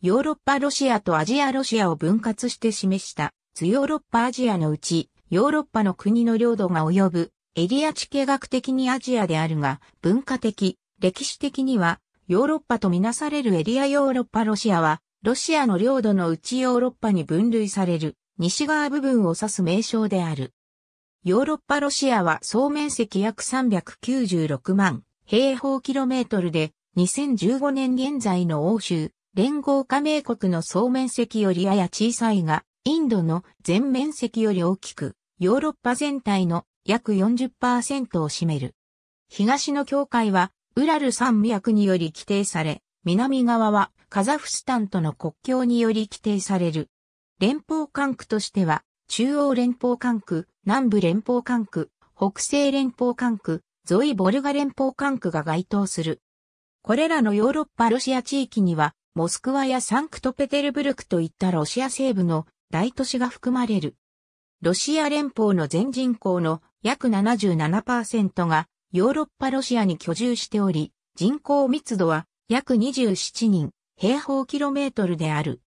ヨーロッパロシアとアジアロシアを分割して示した図ヨーロッパアジアのうちヨーロッパの国の領土が及ぶエリア地形学的にアジアであるが文化的、歴史的にはヨーロッパとみなされるエリアヨーロッパロシアはロシアの領土のうちヨーロッパに分類される西側部分を指す名称である。ヨーロッパロシアは総面積約396万平方キロメートルで2015年現在の欧州、連合加盟国の総面積よりやや小さいが、インドの全面積より大きく、ヨーロッパ全体の約40%を占める。東の境界は、ウラル山脈により規定され、南側はカザフスタンとの国境により規定される。連邦管区としては、中央連邦管区、南部連邦管区、北西連邦管区、ゾイ・ボルガ連邦管区が該当する。これらのヨーロッパロシア地域には、モスクワやサンクトペテルブルクといったロシア西部の大都市が含まれる。ロシア連邦の全人口の約77%がヨーロッパロシアに居住しており、人口密度は約27人平方キロメートルである。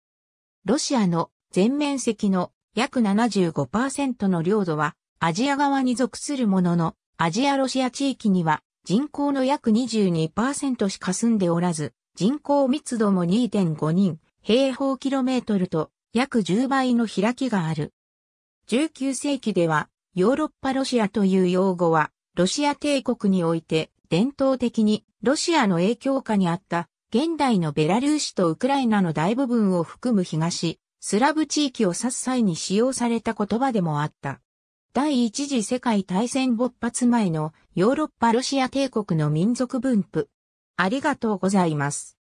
ロシアの全面積の約75%の領土はアジア側に属するものの、アジアロシア地域には人口の約22%しか住んでおらず、人口密度も2.5人、平方キロメートルと約10倍の開きがある。19世紀では、ヨーロッパロシアという用語は、ロシア帝国において伝統的にロシアの影響下にあった現代のベラルーシとウクライナの大部分を含む東、スラブ地域を指す際に使用された言葉でもあった。第一次世界大戦勃発前のヨーロッパロシア帝国の民族分布ありがとうございます。